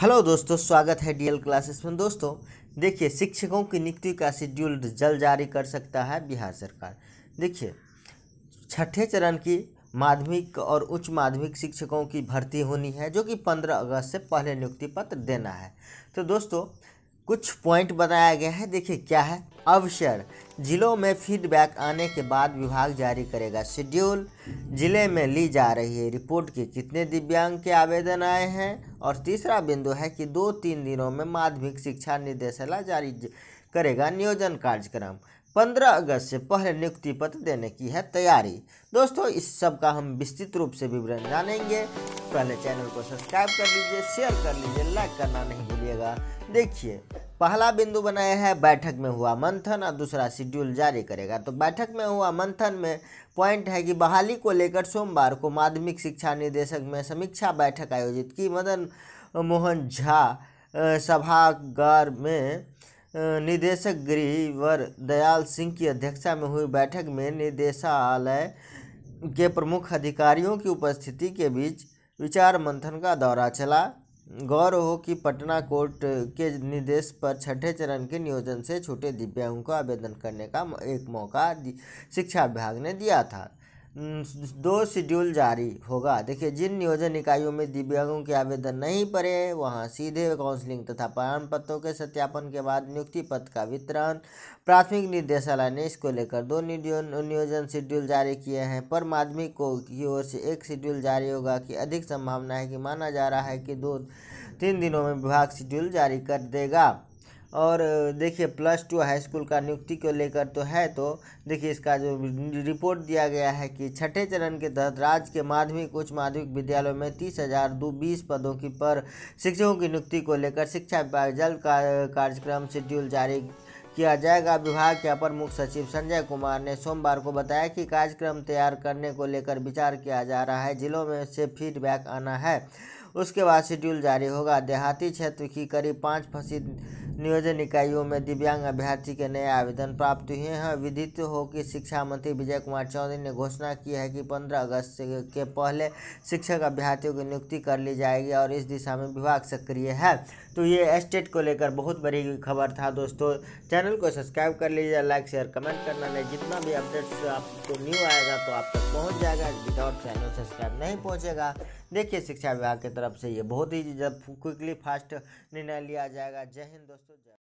hello दोस्तों स्वागत है डीएल क्लासेस में दोस्तों देखिए शिक्षकों की नियुक्ति का शेड्यूल जल्द जारी कर सकता है बिहार सरकार देखिए छठे चरण की माध्यमिक और उच्च माध्यमिक शिक्षकों की भर्ती होनी है जो कि पंद्रह अगस्त से पहले नियुक्ति पत्र देना है तो दोस्तों कुछ पॉइंट बताया गया है देखिए क्या है अवसर जिलों में फीडबैक आने के बाद विभाग जारी करेगा शेड्यूल जिले में ली जा रही है रिपोर्ट के कितने दिव्यांग के आवेदन आए हैं और तीसरा बिंदु है कि दो तीन दिनों में माध्यमिक शिक्षा निदेशालय जारी करेगा नियोजन कार्यक्रम पंद्रह अगस्त से पहले नियुक्ति पत्र देने की है तैयारी दोस्तों इस सब का हम विस्तृत रूप से विवरण जानेंगे पहले चैनल को सब्सक्राइब कर लीजिए शेयर कर लीजिए लाइक करना नहीं भूलिएगा देखिए पहला बिंदु बनाया है बैठक में हुआ मंथन और दूसरा शेड्यूल जारी करेगा तो बैठक में हुआ मंथन में पॉइंट है कि बहाली को लेकर सोमवार को माध्यमिक शिक्षा निदेशक में समीक्षा बैठक आयोजित की मदन मोहन झा सभागार में निदेशक गृह दयाल सिंह की अध्यक्षता में हुई बैठक में निदेशालय के प्रमुख अधिकारियों की उपस्थिति के बीच विचार मंथन का दौरा चला गौरव हो कि पटना कोर्ट के निर्देश पर छठे चरण के नियोजन से छोटे दिव्यांगों को आवेदन करने का एक मौका शिक्षा विभाग ने दिया था हम्म, दो शेड्यूल जारी होगा देखिए जिन नियोजन इकाइयों में दिव्यांगों के आवेदन नहीं पड़े हैं वहाँ सीधे काउंसलिंग तथा प्रमाण पत्रों के सत्यापन के बाद नियुक्ति पद का वितरण प्राथमिक निदेशालय ने इसको लेकर दो नियोजन शेड्यूल जारी किए हैं पर माध्यमिक को की ओर से एक शेड्यूल जारी होगा कि अधिक संभावना है कि माना जा रहा है कि दो तीन दिनों में विभाग शेड्यूल जारी कर देगा और देखिए प्लस टू हाई स्कूल का नियुक्ति को लेकर तो है तो देखिए इसका जो रिपोर्ट दिया गया है कि छठे चरण के तहत राज्य के माध्यमिक उच्च माध्यमिक विद्यालयों में तीस हज़ार दो बीस पदों की पर शिक्षकों की नियुक्ति को लेकर शिक्षा विभाग जल्द कार्यक्रम शेड्यूल जारी किया जाएगा विभाग के अपर मुख्य सचिव संजय कुमार ने सोमवार को बताया कि कार्यक्रम तैयार करने को लेकर विचार किया जा रहा है जिलों में से फीडबैक आना है उसके बाद शेड्यूल जारी होगा देहाती क्षेत्र की करीब पाँच फंसी नियोजन इकाइयों में दिव्यांग अभ्यर्थी के नए आवेदन प्राप्त हुए हैं विदित हो कि शिक्षा मंत्री विजय कुमार चौधरी ने घोषणा की है कि 15 अगस्त के पहले शिक्षक अभ्यर्थियों की नियुक्ति कर ली जाएगी और इस दिशा में विभाग सक्रिय है तो ये स्टेट को लेकर बहुत बड़ी खबर था दोस्तों चैनल को सब्सक्राइब कर लीजिए लाइक शेयर कमेंट करना नहीं जितना भी अपडेट्स आपको न्यू आएगा तो आप तक पहुँच जाएगा विदाउट चैनल सब्सक्राइब नहीं पहुँचेगा देखिए शिक्षा विभाग की तरफ से ये बहुत ही जब क्विकली फास्ट निर्णय लिया जाएगा जय हिंद दोस्तों दोस्तों जय